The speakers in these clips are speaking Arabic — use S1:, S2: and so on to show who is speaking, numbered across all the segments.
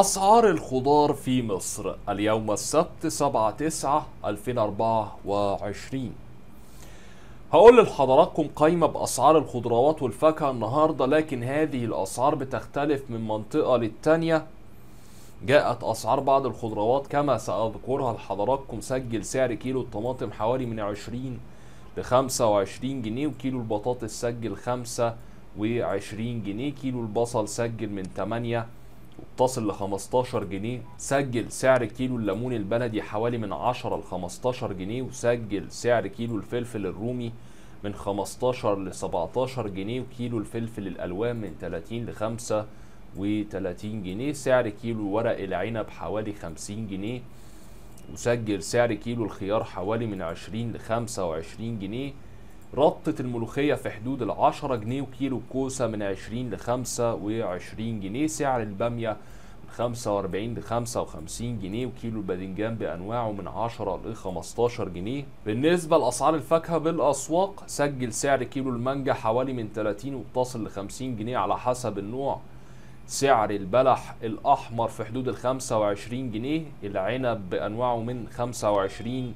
S1: أسعار الخضار في مصر اليوم السبت 7 9 2024 هقول لحضراتكم قايمة بأسعار الخضروات والفاكهة النهاردة لكن هذه الأسعار بتختلف من منطقة للتانية جاءت أسعار بعض الخضروات كما سأذكرها لحضراتكم سجل سعر كيلو الطماطم حوالي من 20 ل 25 جنيه وكيلو البطاطس سجل 25 جنيه كيلو البصل سجل من 8 تصل ل 15 جنيه سجل سعر كيلو الليمون البلدي حوالي من 10 ل 15 جنيه وسجل سعر كيلو الفلفل الرومي من 15 ل 17 جنيه وكيلو الفلفل الالوان من 30 ل 35 جنيه سعر كيلو ورق العنب حوالي 50 جنيه وسجل سعر كيلو الخيار حوالي من 20 ل 25 جنيه رطة الملوخية في حدود ال 10 جنيه وكيلو كوسة من 20 ل 25 جنيه سعر البامية من 45 ل 55 جنيه وكيلو الباذنجان بأنواعه من 10 ل 15 جنيه بالنسبة لأسعار الفاكهة بالأسواق سجل سعر كيلو المانجا حوالي من 30 وبتصل ل 50 جنيه على حسب النوع سعر البلح الأحمر في حدود ال 25 جنيه العنب بأنواعه من 25 جنيه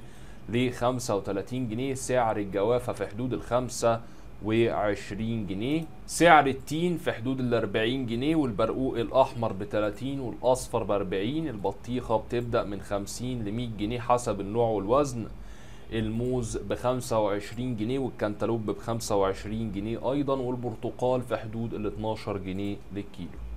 S1: ل 35 جنيه سعر الجوافة في حدود ال 25 جنيه سعر التين في حدود ال 40 جنيه والبرقوق الأحمر ب 30 والأصفر ب 40 البطيخة بتبدأ من 50 ل 100 جنيه حسب النوع والوزن الموز ب 25 جنيه والكنتالوب ب 25 جنيه أيضا والبرتقال في حدود ال 12 جنيه للكيلو